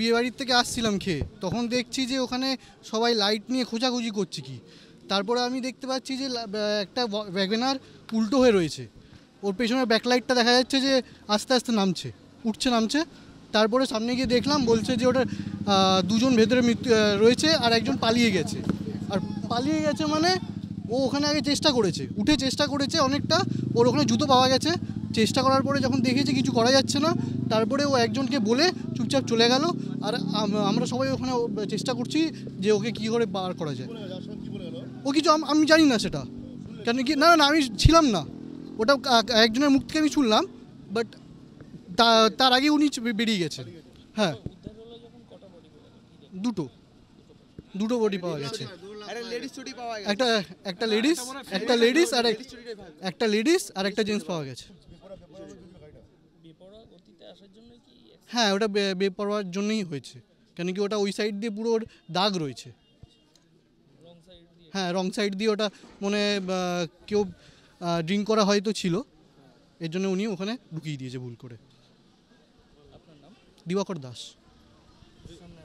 বিয়েবাড়ির থেকে আসছিলাম খেয়ে তখন দেখছি যে ওখানে সবাই লাইট নিয়ে খোঁজাখুঁজি করছে কি তারপরে আমি দেখতে পাচ্ছি যে একটা ব্যাগেনার উল্টো হয়ে রয়েছে ওর পেছনে ব্যাকলাইটটা দেখা যাচ্ছে যে আস্তে আস্তে নামছে উঠছে নামছে তারপরে সামনে গিয়ে দেখলাম বলছে যে ওটা দুজন ভেতরে মৃত্যু রয়েছে আর একজন পালিয়ে গেছে আর পালিয়ে গেছে মানে ও ওখানে আগে চেষ্টা করেছে উঠে চেষ্টা করেছে অনেকটা ওর ওখানে জুতো পাওয়া গেছে চেষ্টা করার পরে যখন দেখেছে কিছু করা যাচ্ছে না তারপরে ও একজনকে বলে চুপচাপ চলে গেল আর আমরা সবাই ওখানে চেষ্টা করছি যে ওকে কি করে বার করা যায় ও কিছু আমি জানি না সেটা কেন কি না না আমি ছিলাম না ওটা একজনের মুখ থেকে আমি শুনলাম বাট তার আগে উনি বেরিয়ে গেছেন হ্যাঁ দুটো দুটো বডি পাওয়া গেছে একটা একটা লেডিস একটা লেডিস আর একটা লেডিস আর একটা জেন্টস পাওয়া গেছে হ্যাঁ ওটা বেপরোয়ার জন্যই হয়েছে কেন কি ওটা ওই সাইড দিয়ে পুরো ওর দাগ রয়েছে হ্যাঁ রং সাইড দিয়ে ওটা মানে কেউ ড্রিঙ্ক করা হয়তো ছিল এর জন্য উনি ওখানে ঢুকিয়ে দিয়েছে ভুল করে দিবাকর দাস